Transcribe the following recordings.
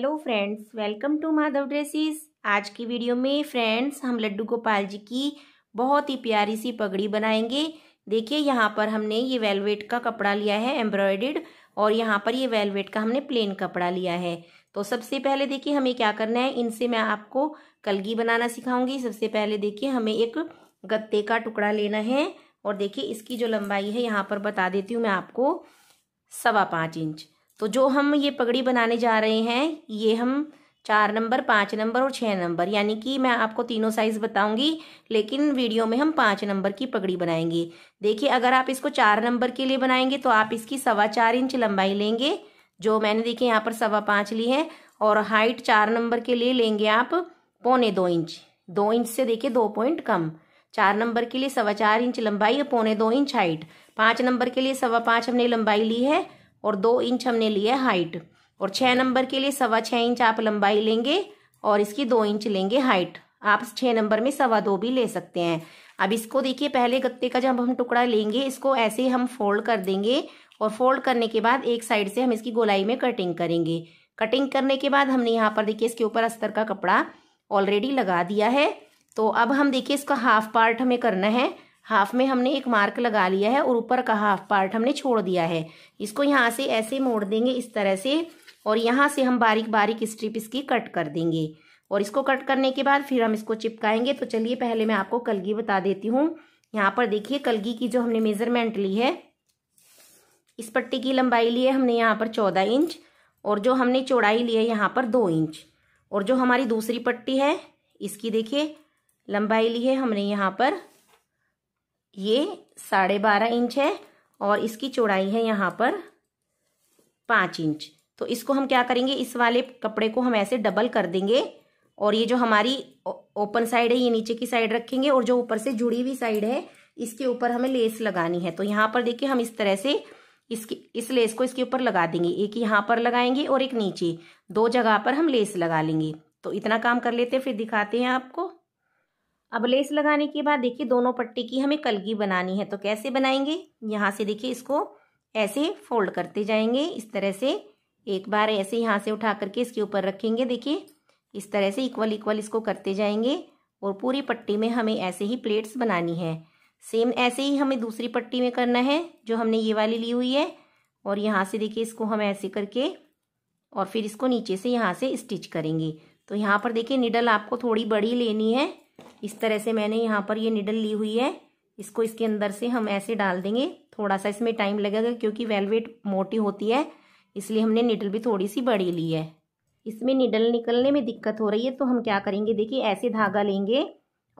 hello friends welcome to Madhav dresses आज की video में फ्रेंड्स हम लड्डू गोपाल जी की बहुत ही प्यारी सी पगड़ी बनाएंगे देखिए यहाँ पर हमने ये वेलवेट का कपड़ा लिया है एम्ब्रॉयडेड और यहाँ पर ये वेलवेट का हमने प्लेन कपड़ा लिया है तो सबसे पहले देखिए हमें क्या करना है इनसे मैं आपको कलगी बनाना सिखाऊंगी सबसे पहले देखिए हमें एक गत्ते का टुकड़ा लेना है और देखिए इसकी जो लंबाई है यहाँ पर बता देती हूँ मैं आपको सवा पाँच इंच तो जो हम ये पगड़ी बनाने जा रहे हैं ये हम चार नंबर पाँच नंबर और छः नंबर यानी कि मैं आपको तीनों साइज़ बताऊंगी लेकिन वीडियो में हम पाँच नंबर की पगड़ी बनाएंगे देखिए अगर आप इसको चार नंबर के लिए बनाएंगे तो आप इसकी सवा चार इंच लंबाई लेंगे जो मैंने देखिए यहाँ पर सवा पाँच ली है और हाइट चार नंबर के लिए लेंगे आप पौने दो इंच दो इंच से देखिए दो पॉइंट कम चार नंबर के लिए सवा चार इंच लंबाई और पौने दो इंच हाइट पाँच नंबर के लिए सवा पाँच हमने लंबाई ली है और दो इंच हमने लिया हाइट और छः नंबर के लिए सवा छः इंच आप लंबाई लेंगे और इसकी दो इंच लेंगे हाइट आप छः नंबर में सवा दो भी ले सकते हैं अब इसको देखिए पहले गत्ते का जब हम टुकड़ा लेंगे इसको ऐसे हम फोल्ड कर देंगे और फोल्ड करने के बाद एक साइड से हम इसकी गोलाई में कटिंग करेंगे कटिंग करने के बाद हमने यहाँ पर देखिए इसके ऊपर अस्तर का कपड़ा ऑलरेडी लगा दिया है तो अब हम देखिए इसका हाफ पार्ट हमें करना है हाफ में हमने एक मार्क लगा लिया है और ऊपर का हाफ पार्ट हमने छोड़ दिया है इसको यहाँ से ऐसे मोड़ देंगे इस तरह से और यहाँ से हम बारीक बारीक स्ट्रिप इसकी कट कर देंगे और इसको कट करने के बाद फिर हम इसको चिपकाएंगे तो चलिए पहले मैं आपको कलगी बता देती हूँ यहाँ पर देखिए कलगी की जो हमने मेजरमेंट ली है इस पट्टी की लंबाई ली है हमने यहाँ पर चौदह इंच और जो हमने चौड़ाई ली है यहाँ पर दो इंच और जो हमारी दूसरी पट्टी है इसकी देखिए लंबाई ली है हमने यहाँ पर ये साढ़े बारह इंच है और इसकी चौड़ाई है यहाँ पर पाँच इंच तो इसको हम क्या करेंगे इस वाले कपड़े को हम ऐसे डबल कर देंगे और ये जो हमारी ओपन साइड है ये नीचे की साइड रखेंगे और जो ऊपर से जुड़ी हुई साइड है इसके ऊपर हमें लेस लगानी है तो यहाँ पर देखिए हम इस तरह से इसकी इस लेस को इसके ऊपर लगा देंगे एक यहाँ पर लगाएंगे और एक नीचे दो जगह पर हम लेस लगा लेंगे तो इतना काम कर लेते हैं फिर दिखाते हैं आपको अब लेस लगाने के बाद देखिए दोनों पट्टी की हमें कलगी बनानी है तो कैसे बनाएंगे यहाँ से देखिए इसको ऐसे फोल्ड करते जाएंगे इस तरह से एक बार ऐसे यहाँ से उठा करके इसके ऊपर रखेंगे देखिए इस तरह से इक्वल इक्वल इसको करते जाएंगे और पूरी पट्टी में हमें ऐसे ही प्लेट्स बनानी है सेम ऐसे ही हमें दूसरी पट्टी में करना है जो हमने ये वाली ली हुई है और यहाँ से देखिए इसको हम ऐसे करके और फिर इसको नीचे से यहाँ से स्टिच करेंगे तो यहाँ पर देखिए निडल आपको थोड़ी बड़ी लेनी है इस तरह से मैंने यहाँ पर ये निडल ली हुई है इसको इसके अंदर से हम ऐसे डाल देंगे थोड़ा सा इसमें टाइम लगेगा क्योंकि वेलवेट मोटी होती है इसलिए हमने निडल भी थोड़ी सी बड़ी ली है इसमें निडल निकलने में दिक्कत हो रही है तो हम क्या करेंगे देखिए ऐसे धागा लेंगे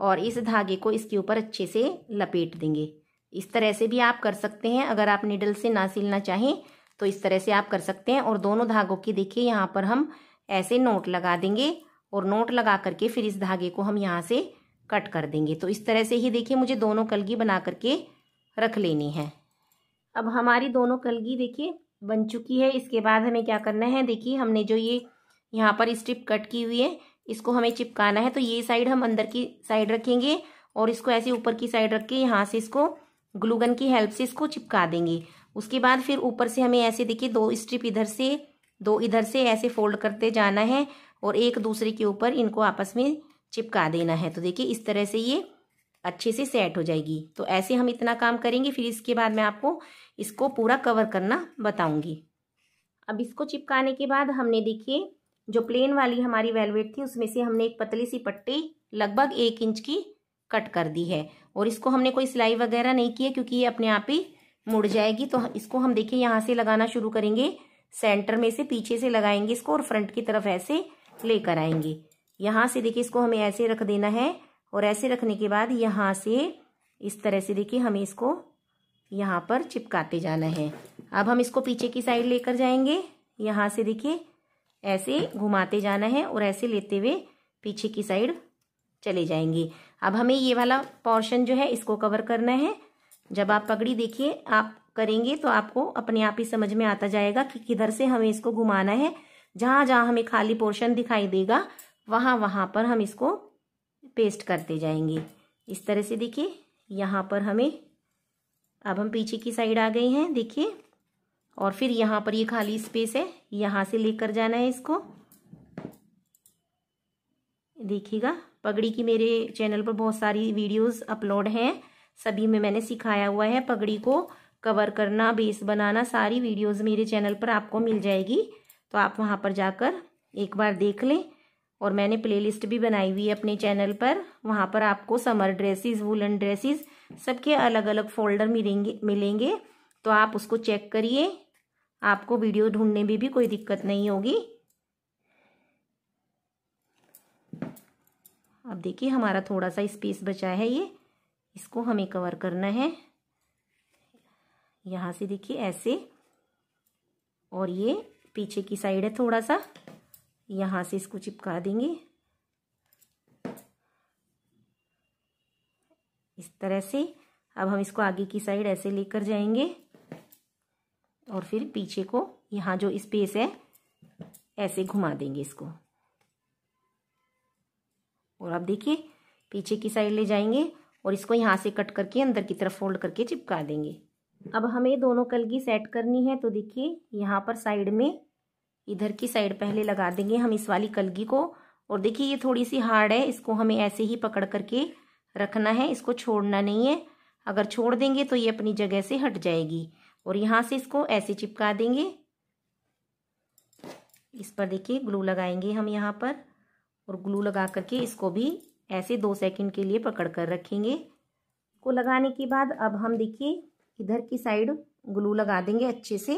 और इस धागे को इसके ऊपर अच्छे से लपेट देंगे इस तरह से भी आप कर सकते हैं अगर आप निडल से ना सिलना चाहें तो इस तरह से आप कर सकते हैं और दोनों धागों की देखिए यहाँ पर हम ऐसे नोट लगा देंगे और नोट लगा करके फिर इस धागे को हम यहाँ से कट कर देंगे तो इस तरह से ही देखिए मुझे दोनों कलगी बना करके रख लेनी है अब हमारी दोनों कलगी देखिए बन चुकी है इसके बाद हमें क्या करना है देखिए हमने जो ये यहाँ पर स्ट्रिप कट की हुई है इसको हमें चिपकाना है तो ये साइड हम अंदर की साइड रखेंगे और इसको ऐसे ऊपर की साइड रख के यहाँ से इसको ग्लूगन की हेल्प से इसको चिपका देंगे उसके बाद फिर ऊपर से हमें ऐसे देखिए दो स्ट्रिप इधर से दो इधर से ऐसे फोल्ड करते जाना है और एक दूसरे के ऊपर इनको आपस में चिपका देना है तो देखिए इस तरह से ये अच्छे से सेट हो जाएगी तो ऐसे हम इतना काम करेंगे फिर इसके बाद मैं आपको इसको पूरा कवर करना बताऊंगी अब इसको चिपकाने के बाद हमने देखिए जो प्लेन वाली हमारी वेलवेट थी उसमें से हमने एक पतली सी पट्टी लगभग एक इंच की कट कर दी है और इसको हमने कोई सिलाई वगैरह नहीं की है क्योंकि ये अपने आप ही मुड़ जाएगी तो इसको हम देखिए यहाँ से लगाना शुरू करेंगे सेंटर में से पीछे से लगाएंगे इसको और फ्रंट की तरफ ऐसे लेकर आएंगे यहाँ से देखिए इसको हमें ऐसे रख देना है और ऐसे रखने के बाद यहाँ से इस तरह से देखिए हमें इसको यहाँ पर चिपकाते जाना है अब हम इसको पीछे की साइड लेकर जाएंगे यहाँ से देखिए ऐसे घुमाते जाना है और ऐसे लेते हुए पीछे की साइड चले जाएंगे अब हमें ये वाला पोर्शन जो है इसको कवर करना है जब आप पगड़ी देखिए आप करेंगे तो आपको अपने आप ही समझ में आता जाएगा कि किधर से हमें इसको घुमाना है जहाँ जहाँ हमें खाली पोर्शन दिखाई देगा वहाँ वहाँ पर हम इसको पेस्ट करते जाएंगे इस तरह से देखिए यहाँ पर हमें अब हम पीछे की साइड आ गए हैं देखिए और फिर यहाँ पर ये खाली स्पेस है यहाँ से लेकर जाना है इसको देखिएगा पगड़ी की मेरे चैनल पर बहुत सारी वीडियोस अपलोड हैं सभी में मैंने सिखाया हुआ है पगड़ी को कवर करना बेस बनाना सारी वीडियोस मेरे चैनल पर आपको मिल जाएगी तो आप वहाँ पर जाकर एक बार देख लें और मैंने प्लेलिस्ट भी बनाई हुई है अपने चैनल पर वहाँ पर आपको समर ड्रेसेस वुलन ड्रेसेस सबके अलग अलग फोल्डर मिलेंगे मिलेंगे तो आप उसको चेक करिए आपको वीडियो ढूंढने में भी कोई दिक्कत नहीं होगी अब देखिए हमारा थोड़ा सा स्पेस बचा है ये इसको हमें कवर करना है यहाँ से देखिए ऐसे और ये पीछे की साइड है थोड़ा सा यहाँ से इसको चिपका देंगे इस तरह से अब हम इसको आगे की साइड ऐसे लेकर जाएंगे और फिर पीछे को यहाँ जो स्पेस है ऐसे घुमा देंगे इसको और अब देखिए पीछे की साइड ले जाएंगे और इसको यहाँ से कट करके अंदर की तरफ फोल्ड करके चिपका देंगे अब हमें दोनों कलगी सेट करनी है तो देखिए यहाँ पर साइड में इधर की साइड पहले लगा देंगे हम इस वाली कलगी को और देखिए ये थोड़ी सी हार्ड है इसको हमें ऐसे ही पकड़ करके रखना है इसको छोड़ना नहीं है अगर छोड़ देंगे तो ये अपनी जगह से हट जाएगी और यहाँ से इसको ऐसे चिपका देंगे इस पर देखिए ग्लू लगाएंगे हम यहाँ पर और ग्लू लगा करके इसको भी ऐसे दो सेकंड के लिए पकड़ कर रखेंगे को लगाने के बाद अब हम देखिए इधर की साइड ग्लू लगा देंगे अच्छे से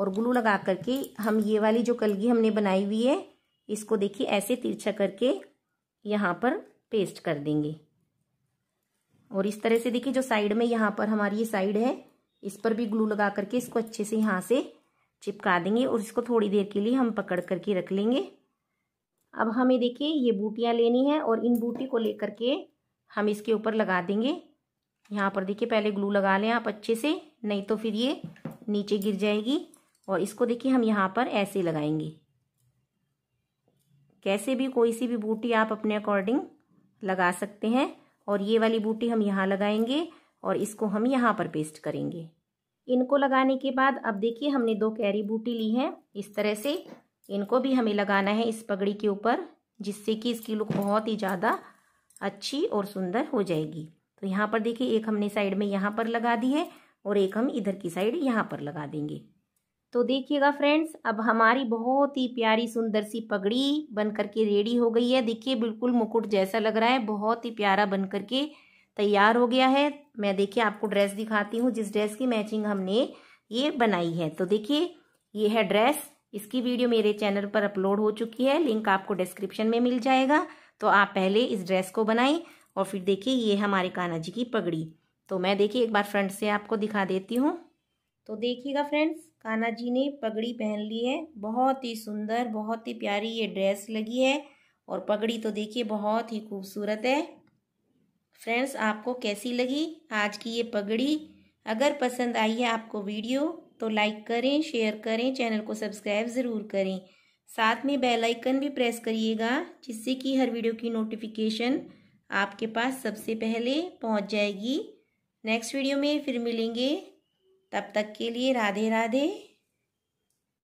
और ग्लू लगा करके हम ये वाली जो कलगी हमने बनाई हुई है इसको देखिए ऐसे तिरछा करके यहाँ पर पेस्ट कर देंगे और इस तरह से देखिए जो साइड में यहाँ पर हमारी ये साइड है इस पर भी ग्लू लगा करके इसको अच्छे से यहाँ से चिपका देंगे और इसको थोड़ी देर के लिए हम पकड़ करके रख लेंगे अब हमें देखिए ये बूटियाँ लेनी है और इन बूटी को लेकर के हम इसके ऊपर लगा देंगे यहाँ पर देखिए पहले ग्लू लगा लें आप अच्छे से नहीं तो फिर ये नीचे गिर जाएगी और इसको देखिए हम यहाँ पर ऐसे लगाएंगे कैसे भी कोई सी भी बूटी आप अपने अकॉर्डिंग लगा सकते हैं और ये वाली बूटी हम यहाँ लगाएंगे और इसको हम यहाँ पर पेस्ट करेंगे इनको लगाने के बाद अब देखिए हमने दो कैरी बूटी ली है इस तरह से इनको भी हमें लगाना है इस पगड़ी के ऊपर जिससे कि इसकी लुक बहुत ही ज़्यादा अच्छी और सुंदर हो जाएगी तो यहाँ पर देखिए एक हमने साइड में यहाँ पर लगा दी है और एक हम इधर की साइड यहाँ पर लगा देंगे तो देखिएगा फ्रेंड्स अब हमारी बहुत ही प्यारी सुंदर सी पगड़ी बन के रेडी हो गई है देखिए बिल्कुल मुकुट जैसा लग रहा है बहुत ही प्यारा बन करके तैयार हो गया है मैं देखिए आपको ड्रेस दिखाती हूँ जिस ड्रेस की मैचिंग हमने ये बनाई है तो देखिए ये है ड्रेस इसकी वीडियो मेरे चैनल पर अपलोड हो चुकी है लिंक आपको डिस्क्रिप्शन में मिल जाएगा तो आप पहले इस ड्रेस को बनाएं और फिर देखिए ये हमारे कान्हा जी की पगड़ी तो मैं देखिए एक बार फ्रंट से आपको दिखा देती हूँ तो देखिएगा फ्रेंड्स कान्हा जी ने पगड़ी पहन ली है बहुत ही सुंदर बहुत ही प्यारी ये ड्रेस लगी है और पगड़ी तो देखिए बहुत ही खूबसूरत है फ्रेंड्स आपको कैसी लगी आज की ये पगड़ी अगर पसंद आई है आपको वीडियो तो लाइक करें शेयर करें चैनल को सब्सक्राइब ज़रूर करें साथ में बेल आइकन भी प्रेस करिएगा जिससे कि हर वीडियो की नोटिफिकेशन आपके पास सबसे पहले पहुंच जाएगी नेक्स्ट वीडियो में फिर मिलेंगे तब तक के लिए राधे राधे